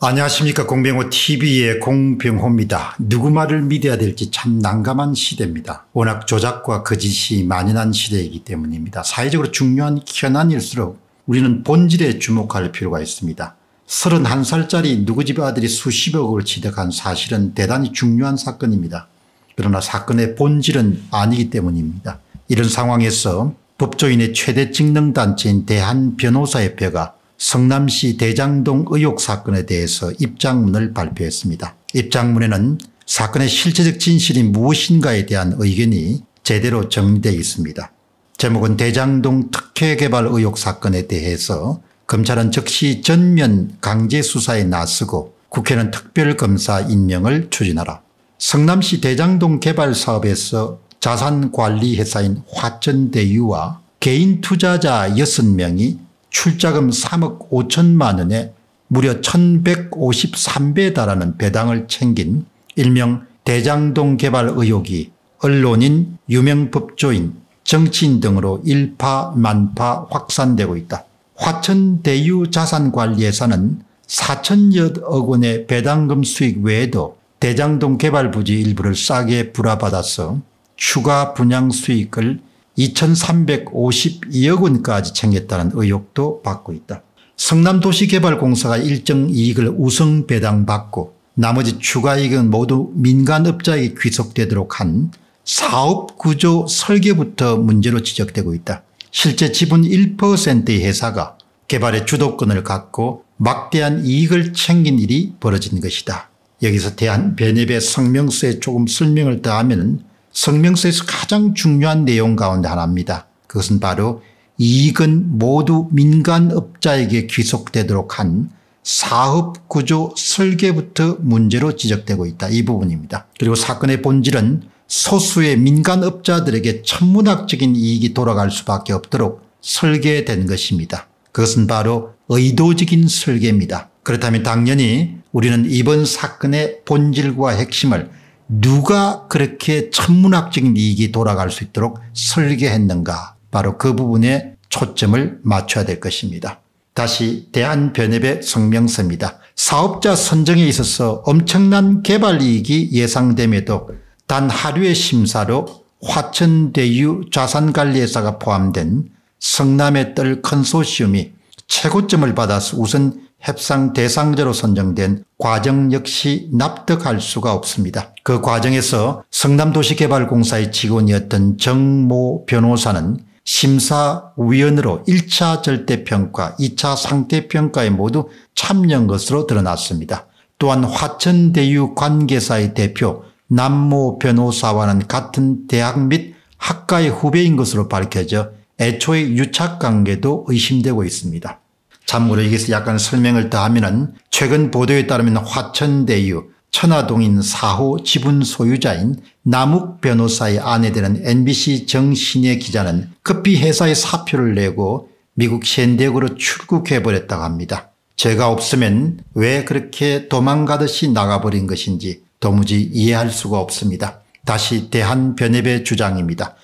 안녕하십니까 공병호 tv의 공병호입니다. 누구 말을 믿어야 될지 참 난감한 시대입니다. 워낙 조작과 거짓이 많이 난 시대이기 때문입니다. 사회적으로 중요한 현안일수록 우리는 본질에 주목할 필요가 있습니다. 31살짜리 누구 집 아들이 수십억을 취득한 사실은 대단히 중요한 사건입니다. 그러나 사건의 본질은 아니기 때문입니다. 이런 상황에서 법조인의 최대 직능단체인 대한변호사협회가 성남시 대장동 의혹 사건에 대해서 입장문을 발표했습니다. 입장문에는 사건의 실체적 진실이 무엇인가에 대한 의견이 제대로 정리되어 있습니다. 제목은 대장동 특혜개발 의혹 사건에 대해서 검찰은 즉시 전면 강제 수사에 나서고 국회는 특별검사 임명을 추진하라. 성남시 대장동 개발 사업에서 자산관리회사인 화천대유와 개인 투자자 6명이 출자금 3억 5천만 원에 무려 1153배에 달하는 배당을 챙긴 일명 대장동 개발 의혹이 언론인, 유명법조인, 정치인 등으로 일파만파 확산되고 있다. 화천대유자산관리회사는 4천여억 원의 배당금 수익 외에도 대장동 개발 부지 일부를 싸게 불화받아서 추가 분양 수익을 2,352억 원까지 챙겼다는 의혹도 받고 있다. 성남도시개발공사가 일정 이익을 우선 배당받고 나머지 추가이익은 모두 민간업자에게 귀속되도록 한 사업구조 설계부터 문제로 지적되고 있다. 실제 지분 1%의 회사가 개발의 주도권을 갖고 막대한 이익을 챙긴 일이 벌어진 것이다. 여기서 대한 베네베 성명서에 조금 설명을 더하면 성명서에서 가장 중요한 내용 가운데 하나입니다. 그것은 바로 이익은 모두 민간업자에게 귀속되도록 한 사업구조 설계부터 문제로 지적되고 있다. 이 부분입니다. 그리고 사건의 본질은 소수의 민간업자들에게 천문학적인 이익이 돌아갈 수밖에 없도록 설계된 것입니다. 그것은 바로 의도적인 설계입니다. 그렇다면 당연히 우리는 이번 사건의 본질과 핵심을 누가 그렇게 천문학적인 이익이 돌아갈 수 있도록 설계했는가 바로 그 부분에 초점을 맞춰야 될 것입니다. 다시 대한변협의 성명서입니다. 사업자 선정에 있어서 엄청난 개발 이익이 예상됨에도 단 하루의 심사로 화천대유 자산관리회사가 포함된 성남의 뜰 컨소시움이 최고점을 받아서 우선 협상 대상자로 선정된 과정 역시 납득할 수가 없습니다. 그 과정에서 성남도시개발공사의 직원이었던 정모 변호사는 심사위원으로 1차 절대평가, 2차 상태평가에 모두 참여한 것으로 드러났습니다. 또한 화천대유 관계사의 대표 남모 변호사와는 같은 대학 및 학과의 후배인 것으로 밝혀져 애초에 유착관계도 의심되고 있습니다. 참고로 여기서 약간 설명을 더하면 최근 보도에 따르면 화천대유 천화동인 사호 지분 소유자인 남욱 변호사의 아내 되는 MBC 정신예 기자는 급히 회사에 사표를 내고 미국 샌디에고로 출국해버렸다고 합니다. 제가 없으면 왜 그렇게 도망가듯이 나가버린 것인지 도무지 이해할 수가 없습니다. 다시 대한변협의 주장입니다.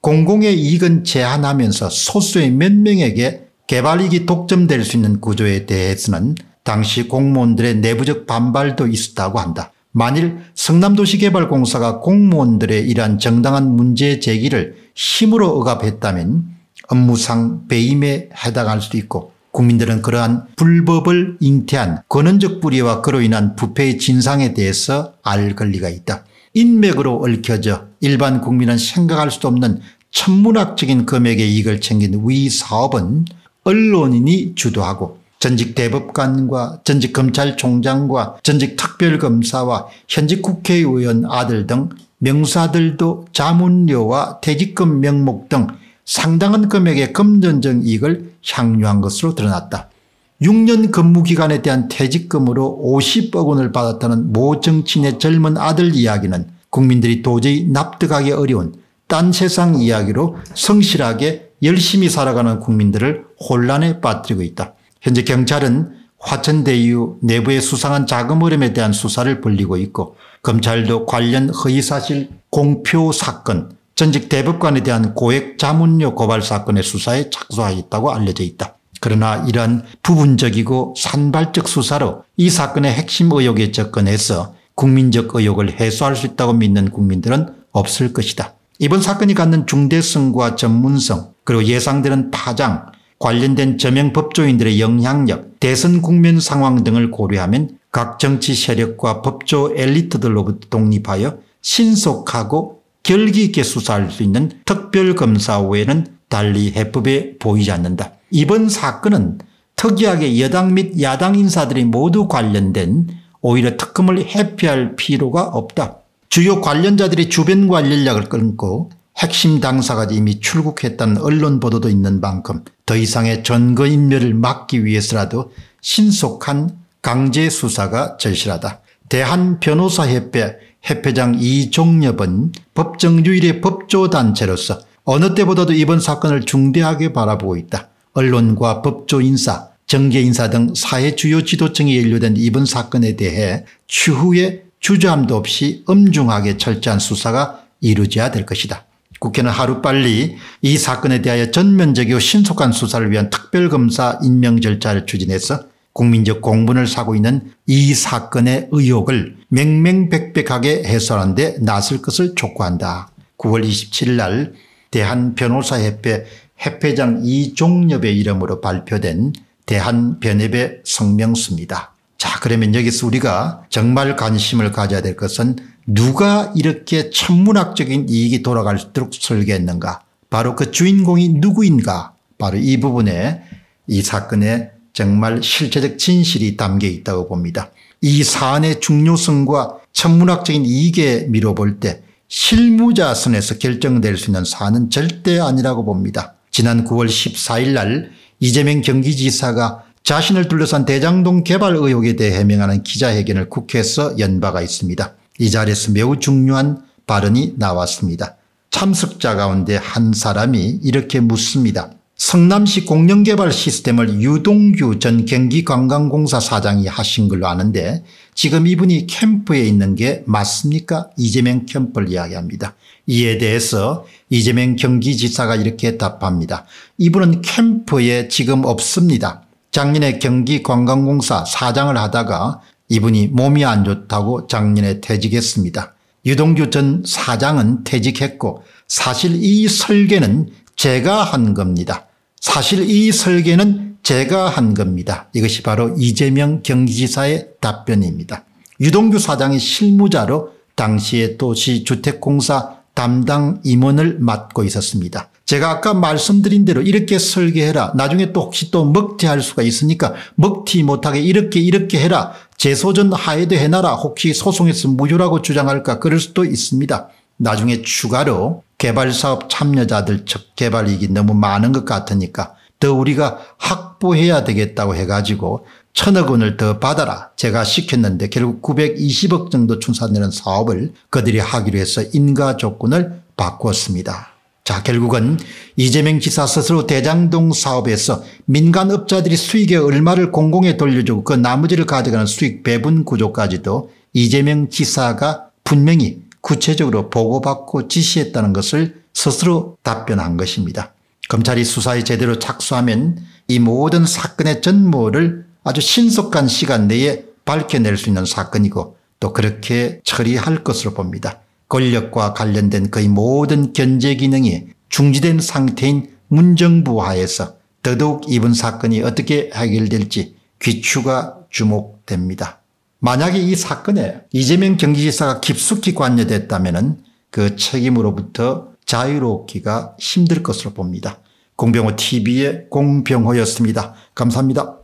공공의 이익은 제한하면서 소수의 몇 명에게 개발익이 독점될 수 있는 구조에 대해서는 당시 공무원들의 내부적 반발도 있었다고 한다. 만일 성남도시개발공사가 공무원들의 이러한 정당한 문제 제기를 힘으로 억압했다면 업무상 배임에 해당할 수도 있고 국민들은 그러한 불법을 잉태한 권원적 불의와 그로 인한 부패의 진상에 대해서 알 권리가 있다. 인맥으로 얽혀져 일반 국민은 생각할 수도 없는 천문학적인 금액의 이익을 챙긴 위 사업은 언론인이 주도하고 전직 대법관과 전직 검찰총장과 전직 특별검사와 현직 국회의원 아들 등 명사들도 자문료와 퇴직금 명목 등 상당한 금액의 금전적 이익을 향유한 것으로 드러났다. 6년 근무기간에 대한 퇴직금으로 50억 원을 받았다는 모 정치인의 젊은 아들 이야기는 국민들이 도저히 납득하기 어려운 딴 세상 이야기로 성실하게 열심히 살아가는 국민들을 혼란에 빠뜨리고 있다. 현재 경찰은 화천대유 내부의 수상한 자금 흐름에 대한 수사를 벌리고 있고 검찰도 관련 허위사실 공표 사건 전직 대법관에 대한 고액 자문료 고발 사건의 수사에 착수하였다고 알려져 있다. 그러나 이러한 부분적이고 산발적 수사로 이 사건의 핵심 의혹에 접근해서 국민적 의혹을 해소할 수 있다고 믿는 국민들은 없을 것이다. 이번 사건이 갖는 중대성과 전문성 그리고 예상되는 파장, 관련된 저명 법조인들의 영향력, 대선 국면 상황 등을 고려하면 각 정치 세력과 법조 엘리트들로부터 독립하여 신속하고 결기 있게 수사할 수 있는 특별검사 외에는 달리 해법에 보이지 않는다. 이번 사건은 특이하게 여당 및 야당 인사들이 모두 관련된 오히려 특검을 회피할 필요가 없다. 주요 관련자들이 주변 관련력을 끊고 핵심 당사가 이미 출국했다는 언론 보도도 있는 만큼 더 이상의 전거인멸을 막기 위해서라도 신속한 강제 수사가 절실하다. 대한변호사협회 협회장 이종엽은 법정 주일의 법조단체로서 어느 때보다도 이번 사건을 중대하게 바라보고 있다. 언론과 법조인사, 정계인사 등 사회 주요 지도층이 연루된 이번 사건에 대해 추후에 주저함도 없이 엄중하게 철저한 수사가 이루어져야 될 것이다. 국회는 하루빨리 이 사건에 대하여 전면적이고 신속한 수사를 위한 특별검사 임명 절차를 추진해서 국민적 공분을 사고 있는 이 사건의 의혹을 맹맹백백하게 해설하는데 나설 것을 촉구한다. 9월 27일 날 대한변호사협회 협회장 이종엽의 이름으로 발표된 대한변협의 성명수입니다. 자 그러면 여기서 우리가 정말 관심을 가져야 될 것은 누가 이렇게 천문학적인 이익이 돌아갈수록 있도 설계했는가 바로 그 주인공이 누구인가 바로 이 부분에 이 사건에 정말 실체적 진실이 담겨 있다고 봅니다. 이 사안의 중요성과 천문학적인 이익에 미뤄볼 때 실무자 선에서 결정될 수 있는 사안은 절대 아니라고 봅니다. 지난 9월 14일 날 이재명 경기지사가 자신을 둘러싼 대장동 개발 의혹에 대해 해명하는 기자회견을 국회에서 연 바가 있습니다. 이 자리에서 매우 중요한 발언이 나왔습니다. 참석자 가운데 한 사람이 이렇게 묻습니다. 성남시 공영개발 시스템을 유동규 전 경기관광공사 사장이 하신 걸로 아는데 지금 이분이 캠프에 있는 게 맞습니까? 이재명 캠프를 이야기합니다. 이에 대해서 이재명 경기지사가 이렇게 답합니다. 이분은 캠프에 지금 없습니다. 작년에 경기관광공사 사장을 하다가 이분이 몸이 안 좋다고 작년에 퇴직했습니다. 유동규 전 사장은 퇴직했고 사실 이 설계는 제가 한 겁니다. 사실 이 설계는 제가 한 겁니다. 이것이 바로 이재명 경기지사의 답변입니다. 유동규 사장이 실무자로 당시에 도시주택공사 담당 임원을 맡고 있었습니다. 제가 아까 말씀드린 대로 이렇게 설계해라. 나중에 또 혹시 또 먹튀할 수가 있으니까 먹튀 못하게 이렇게 이렇게 해라. 재소전 하에드 해나라 혹시 소송에서 무효라고 주장할까 그럴 수도 있습니다. 나중에 추가로 개발사업 참여자들 측 개발이익이 너무 많은 것 같으니까 더 우리가 확보해야 되겠다고 해가지고 천억 원을 더 받아라 제가 시켰는데 결국 920억 정도 충산되는 사업을 그들이 하기로 해서 인가 조건을 바꿨습니다. 자 결국은 이재명 지사 스스로 대장동 사업에서 민간업자들이 수익의 얼마를 공공에 돌려주고 그 나머지를 가져가는 수익 배분 구조까지도 이재명 지사가 분명히 구체적으로 보고받고 지시했다는 것을 스스로 답변한 것입니다. 검찰이 수사에 제대로 착수하면 이 모든 사건의 전모를 아주 신속한 시간 내에 밝혀낼 수 있는 사건이고 또 그렇게 처리할 것으로 봅니다. 권력과 관련된 거의 모든 견제 기능이 중지된 상태인 문정부 하에서 더더욱 이번 사건이 어떻게 해결될지 귀추가 주목됩니다. 만약에 이 사건에 이재명 경기지사가 깊숙이 관여됐다면 그 책임으로부터 자유롭기가 힘들 것으로 봅니다. 공병호 TV의 공병호였습니다. 감사합니다.